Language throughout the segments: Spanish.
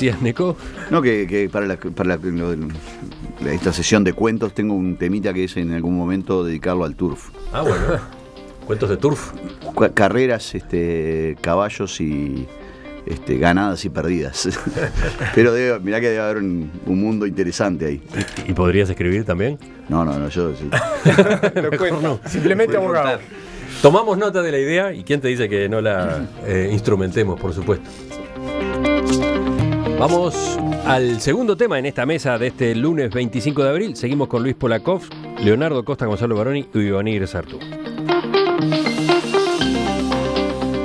decías, No, que, para, la, esta sesión de cuentos tengo un temita que es en algún momento dedicarlo al turf. Ah, bueno. ¿Cuentos de turf? Carreras, este, caballos y este, ganadas y perdidas. Pero debe, mirá que debe haber un, mundo interesante ahí. ¿Y, podrías escribir también? No, no, no, yo... Simplemente abogado. Tomamos nota de la idea y quién te dice que no la eh, instrumentemos, por supuesto. Vamos al segundo tema en esta mesa de este lunes 25 de abril. Seguimos con Luis Polakov, Leonardo Costa, Gonzalo Baroni y Iván Sartú.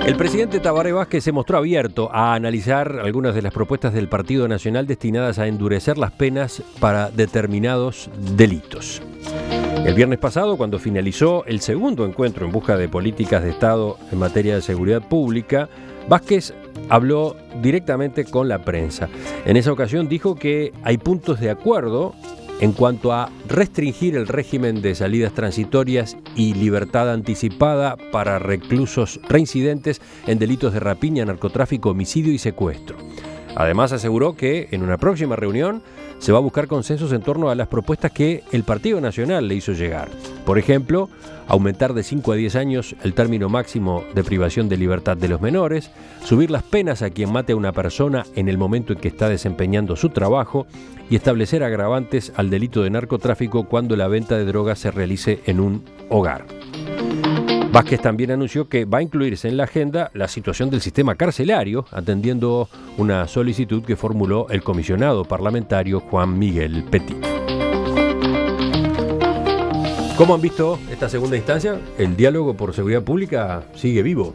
El presidente Tabaré Vázquez se mostró abierto a analizar algunas de las propuestas del Partido Nacional destinadas a endurecer las penas para determinados delitos. El viernes pasado, cuando finalizó el segundo encuentro en busca de políticas de Estado en materia de seguridad pública, Vázquez habló directamente con la prensa. En esa ocasión dijo que hay puntos de acuerdo en cuanto a restringir el régimen de salidas transitorias y libertad anticipada para reclusos reincidentes en delitos de rapiña, narcotráfico, homicidio y secuestro. Además aseguró que en una próxima reunión se va a buscar consensos en torno a las propuestas que el Partido Nacional le hizo llegar. Por ejemplo, aumentar de 5 a 10 años el término máximo de privación de libertad de los menores, subir las penas a quien mate a una persona en el momento en que está desempeñando su trabajo y establecer agravantes al delito de narcotráfico cuando la venta de drogas se realice en un hogar. Vázquez también anunció que va a incluirse en la agenda la situación del sistema carcelario, atendiendo una solicitud que formuló el comisionado parlamentario Juan Miguel Petit. ¿Cómo han visto esta segunda instancia? El diálogo por seguridad pública sigue vivo.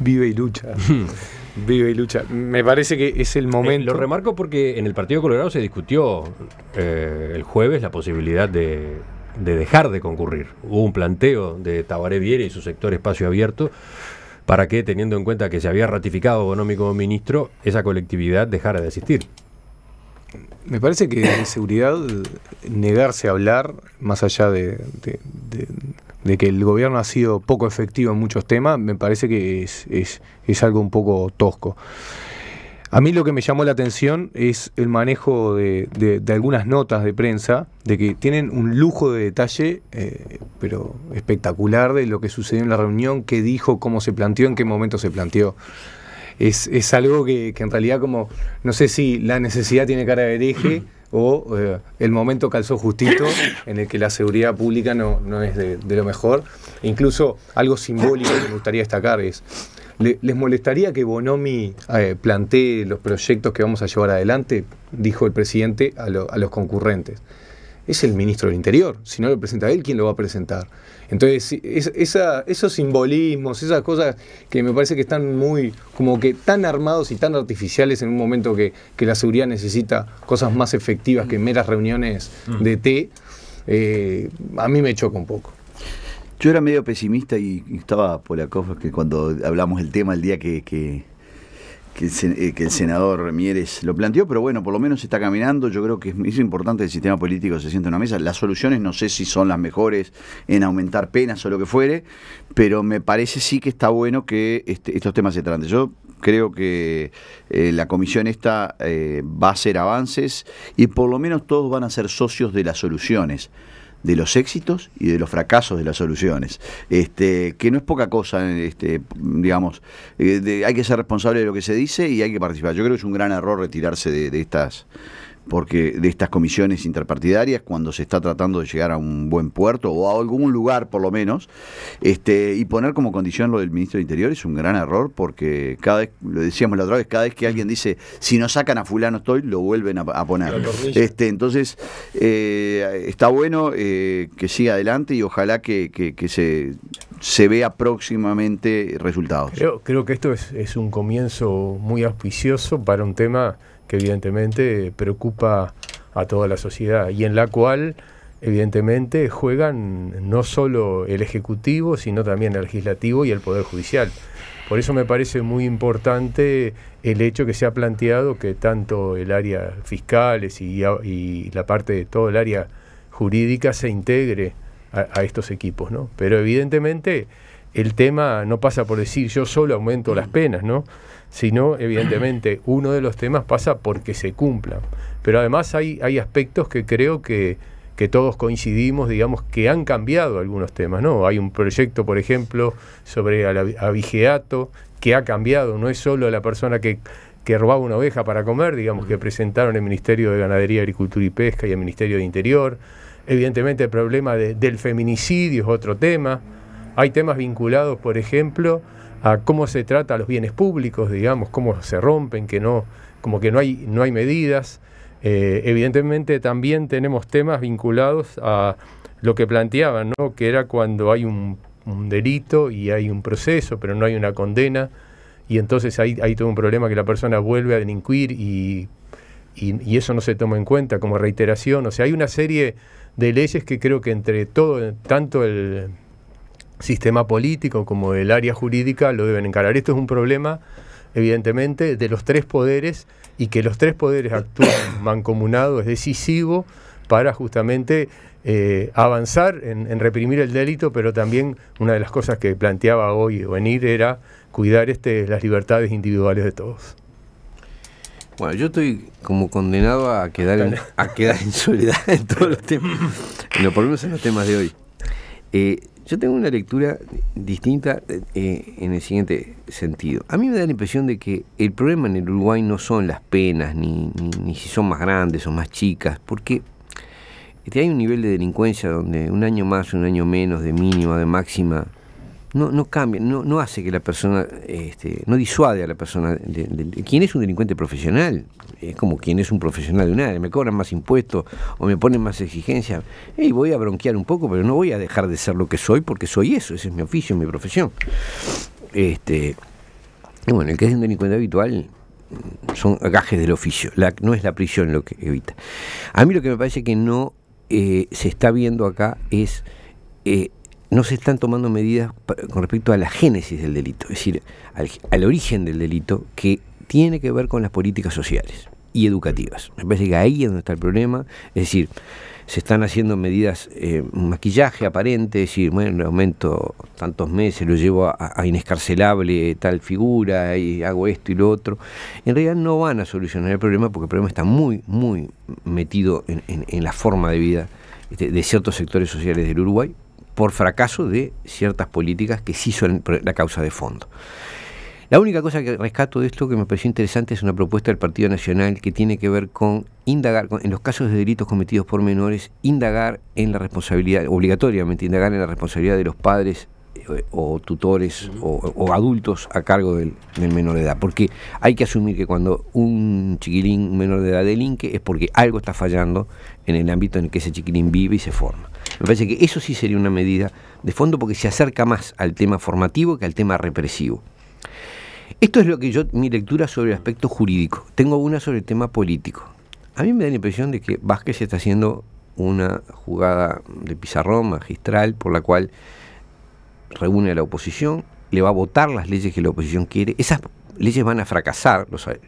Vive y lucha. Mm. Vive y lucha. Me parece que es el eh, momento. lo remarco porque en el Partido Colorado se discutió eh, el jueves la posibilidad de de dejar de concurrir. Hubo un planteo de Tabaré Viera y su sector espacio abierto para que, teniendo en cuenta que se había ratificado económico como ministro, esa colectividad dejara de asistir. Me parece que en seguridad, negarse a hablar, más allá de, que el gobierno ha sido poco efectivo en muchos temas, me parece que es, es algo un poco tosco. A mí lo que me llamó la atención es el manejo de, algunas notas de prensa, de que tienen un lujo de detalle, eh, pero espectacular, de lo que sucedió en la reunión, qué dijo, cómo se planteó, en qué momento se planteó. Es, algo que, en realidad como, no sé si la necesidad tiene cara de hereje o eh, el momento calzó justito en el que la seguridad pública no, es de, lo mejor. E incluso algo simbólico que me gustaría destacar es ¿Les molestaría que Bonomi eh, plantee los proyectos que vamos a llevar adelante? Dijo el presidente a, los concurrentes. Es el ministro del Interior. Si no lo presenta él, ¿quién lo va a presentar? Entonces, esos simbolismos, esas cosas que me parece que están muy, como que tan armados y tan artificiales en un momento que, la seguridad necesita cosas más efectivas que meras reuniones mm. de té, eh, a mí me choca un poco. Yo era medio pesimista y, estaba por la cosa que cuando hablamos del tema el día que, que, eh, el, senador Mieres lo planteó, pero bueno, por lo menos se está caminando. Yo creo que es importante que el sistema político se siente en una mesa. Las soluciones no sé si son las mejores en aumentar penas o lo que fuere, pero me parece sí que está bueno que este, estos temas se traten. Yo creo que eh, la comisión esta eh, va a hacer avances y por lo menos todos van a ser socios de las soluciones de los éxitos y de los fracasos de las soluciones, este, que no es poca cosa, este, digamos, eh, hay que ser responsable de lo que se dice y hay que participar. Yo creo que es un gran error retirarse de, de estas porque de estas comisiones interpartidarias cuando se está tratando de llegar a un buen puerto o a algún lugar por lo menos este y poner como condición lo del ministro de Interior es un gran error porque cada vez lo decíamos la otra vez cada vez que alguien dice si no sacan a fulano estoy lo vuelven a, a poner este entonces eh, está bueno eh, que siga adelante y ojalá que, se vea próximamente resultados. Creo, creo que esto es, es un comienzo muy auspicioso para un tema que evidentemente preocupa a toda la sociedad y en la cual evidentemente juegan no solo el Ejecutivo, sino también el Legislativo y el Poder Judicial. Por eso me parece muy importante el hecho que se ha planteado que tanto el área fiscales y, la parte de todo el área jurídica se integre a, a, estos equipos, ¿no? Pero evidentemente el tema no pasa por decir yo solo aumento las mm. penas, ¿no? sino evidentemente uno de los temas pasa porque se cumplan. Pero además hay, aspectos que creo que, todos coincidimos, digamos, que han cambiado algunos temas, ¿no? Hay un proyecto, por ejemplo, sobre Avigeato que ha cambiado, no es solo la persona que, robaba una oveja para comer, digamos, que presentaron el Ministerio de Ganadería, Agricultura y Pesca y el Ministerio de Interior. Evidentemente el problema del feminicidio es otro tema. Hay temas vinculados, por ejemplo, a cómo se trata los bienes públicos, digamos, cómo se rompen, que no, como que no hay, no hay medidas. Eh, evidentemente también tenemos temas vinculados a lo que planteaban, ¿no? que era cuando hay un, delito y hay un proceso, pero no hay una condena, y entonces hay, hay todo un problema que la persona vuelve a delinquir y, y, y eso no se toma en cuenta como reiteración. O sea, hay una serie de leyes que creo que entre todo, tanto el, sistema político como el área jurídica lo deben encarar. Esto es un problema, evidentemente, de los tres poderes y que los tres poderes actúen mancomunado es decisivo para justamente eh, avanzar en, reprimir el delito, pero también una de las cosas que planteaba hoy venir era cuidar este, las libertades individuales de todos. Bueno, yo estoy como condenado a quedar en, a quedar soledad en todos los temas, no, por lo menos en los temas de hoy. Eh, yo tengo una lectura distinta eh, en el siguiente sentido. A mí me da la impresión de que el problema en el Uruguay no son las penas, ni, ni, si son más grandes o más chicas, porque este, hay un nivel de delincuencia donde un año más, un año menos, de mínima, de máxima, no, no cambia, no, no hace que la persona, este, no disuade a la persona. De, es un delincuente profesional? Es como quien es un profesional de un área, me cobran más impuestos o me ponen más exigencias. Y voy a bronquear un poco, pero no voy a dejar de ser lo que soy porque soy eso, ese es mi oficio, mi profesión. Este, bueno, el que es un delincuente habitual mm, son agajes del oficio, no es la prisión lo que evita. A mí lo que me parece que no eh, se está viendo acá es... Eh, no se están tomando medidas con respecto a la génesis del delito, es decir, al, origen del delito que tiene que ver con las políticas sociales y educativas. Me parece que ahí es donde está el problema, es decir, se están haciendo medidas, eh, maquillaje aparente, es decir, bueno, aumento tantos meses, lo llevo a, inescarcelable tal figura, y hago esto y lo otro. En realidad no van a solucionar el problema porque el problema está muy, muy metido en, la forma de vida este, de ciertos sectores sociales del Uruguay, por fracaso de ciertas políticas que sí son la causa de fondo. La única cosa que rescato de esto que me pareció interesante es una propuesta del Partido Nacional que tiene que ver con indagar, en los casos de delitos cometidos por menores, indagar en la responsabilidad, obligatoriamente indagar en la responsabilidad de los padres eh, o, tutores o, adultos a cargo del, del, menor de edad. Porque hay que asumir que cuando un chiquilín menor de edad delinque es porque algo está fallando en el ámbito en el que ese chiquilín vive y se forma. Me parece que eso sí sería una medida de fondo porque se acerca más al tema formativo que al tema represivo. Esto es lo que yo, mi lectura sobre el aspecto jurídico. Tengo una sobre el tema político. A mí me da la impresión de que Vázquez está haciendo una jugada de pizarrón magistral por la cual reúne a la oposición, le va a votar las leyes que la oposición quiere. Esas leyes van a fracasar,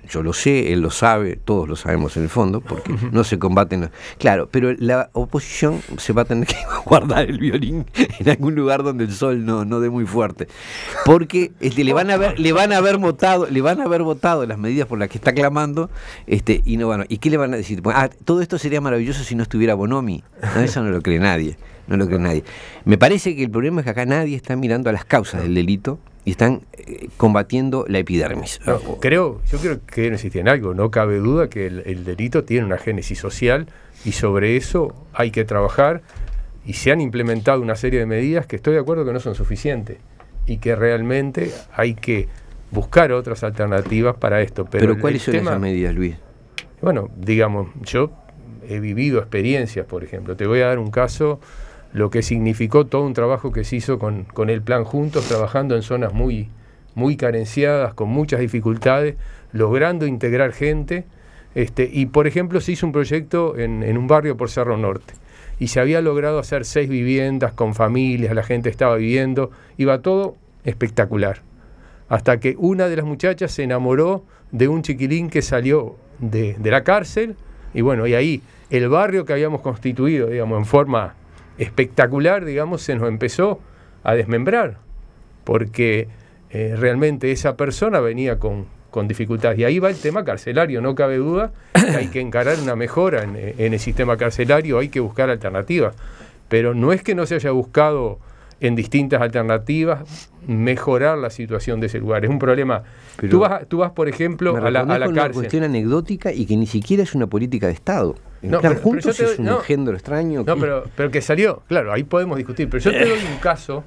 yo lo sé, él lo sabe, todos lo sabemos en el fondo, porque no se combaten. Claro, pero la oposición se va a tener que guardar el violín en algún lugar donde el sol no, no dé muy fuerte. Porque este, le van a ver, le van a haber votado, le van a haber votado las medidas por las que está clamando, este, y no van ¿Y qué le van a decir? Ah, todo esto sería maravilloso si no estuviera Bonomi. eso no lo cree nadie. No lo cree nadie. Me parece que el problema es que acá nadie está mirando a las causas del delito y están eh, combatiendo la epidermis. creo, yo creo que existe en algo, no cabe duda que el, delito tiene una génesis social y sobre eso hay que trabajar y se han implementado una serie de medidas que estoy de acuerdo que no son suficientes y que realmente hay que buscar otras alternativas para esto. Pero, cuáles son esas medidas, Luis? Bueno, digamos, yo he vivido experiencias, por ejemplo. Te voy a dar un caso lo que significó todo un trabajo que se hizo con, el plan juntos, trabajando en zonas muy, muy carenciadas, con muchas dificultades, logrando integrar gente. Este, y por ejemplo se hizo un proyecto en, un barrio por Cerro Norte y se había logrado hacer seis viviendas con familias, la gente estaba viviendo, iba todo espectacular. Hasta que una de las muchachas se enamoró de un chiquilín que salió de, de la cárcel y bueno, y ahí el barrio que habíamos constituido, digamos, en forma espectacular, digamos, se nos empezó a desmembrar, porque eh, realmente esa persona venía con, con dificultades. Y ahí va el tema carcelario, no cabe duda, hay que encarar una mejora en, el sistema carcelario, hay que buscar alternativas. Pero no es que no se haya buscado en distintas alternativas mejorar la situación de ese lugar. Es un problema. tú, vas, tú vas, por ejemplo, a la, a la cárcel. Es una cuestión anecdótica y que ni siquiera es una política de Estado. Eh, no, pero, que... salió, claro, ahí podemos discutir. Pero yo te doy un caso,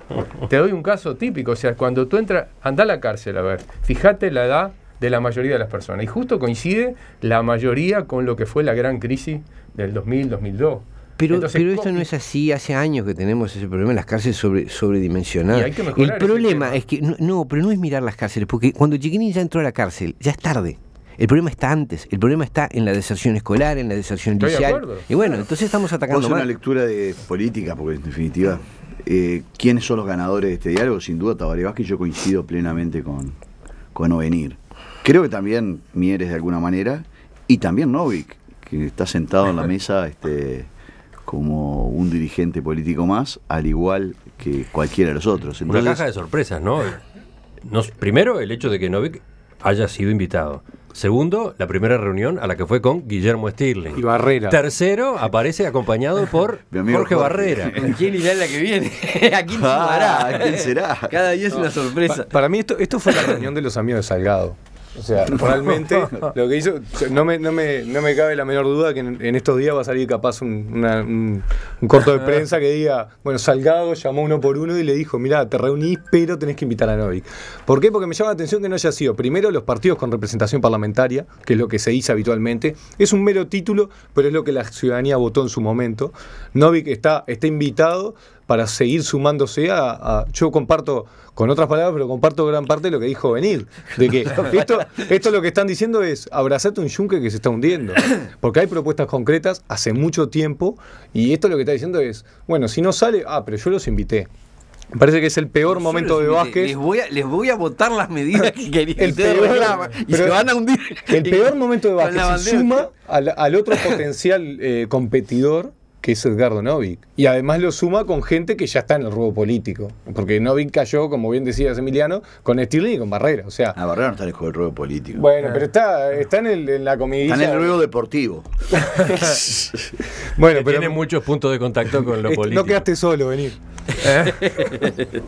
te doy un caso típico. O sea, cuando tú entras, anda a la cárcel, a ver, fíjate la edad de la mayoría de las personas. Y justo coincide la mayoría con lo que fue la gran crisis del 2000-2002. Pero, pero esto no es así, hace años que tenemos ese problema, las cárceles sobre, sobredimensionadas. El problema es que, no, no, pero no es mirar las cárceles, porque cuando Chiquini ya entró a la cárcel, ya es tarde. El problema está antes, el problema está en la deserción escolar, en la deserción Estoy inicial. y bueno, entonces estamos atacando. Vamos una lectura de política, porque en definitiva, eh, ¿quiénes son los ganadores de este diálogo? Sin duda, Tabaré que yo coincido plenamente con, con Ovenir. Creo que también Mieres de alguna manera, y también Novik, que está sentado en la mesa este, como un dirigente político más, al igual que cualquiera de los otros. Una caja de sorpresas, ¿no? ¿no? Primero, el hecho de que Novik haya sido invitado. Segundo, la primera reunión a la que fue con Guillermo Stirling. Y Barrera. Tercero, aparece acompañado por Jorge Barrera. ¿Quién irá la que viene? ¿A quién, ah, quién será? Cada día es una sorpresa. Para mí esto, esto fue la reunión de los amigos de Salgado. O sea, realmente lo que hizo, no me, cabe la menor duda que en, estos días va a salir capaz un, un, corto de prensa que diga, bueno, Salgado llamó uno por uno y le dijo, mira, te reunís, pero tenés que invitar a Novik. ¿Por qué? Porque me llama la atención que no haya sido, primero, los partidos con representación parlamentaria, que es lo que se dice habitualmente, es un mero título, pero es lo que la ciudadanía votó en su momento. Novik está, está invitado, para seguir sumándose a, Yo comparto, con otras palabras, pero comparto gran parte de lo que dijo venir. De que esto, lo que están diciendo es abrazate un yunque que se está hundiendo. Porque hay propuestas concretas hace mucho tiempo y esto lo que está diciendo es, bueno, si no sale, ah, pero yo los invité. Me parece que es el peor momento de Vázquez. Les voy, a, votar las medidas que querían. el se van a hundir. El peor momento de Vázquez se suma al, otro potencial eh, competidor que es Edgardo Novik. Y además lo suma con gente que ya está en el ruego político. Porque Novik cayó, como bien decía Emiliano, con Stirling y con Barrera. O sea. Ah, Barrera no está en el juego del político. Bueno, pero ah. está, está en, la comidilla. Está en el ruego deportivo. bueno, pero. Tiene muchos puntos de contacto con lo político. No quedaste solo, venir. ¿Eh?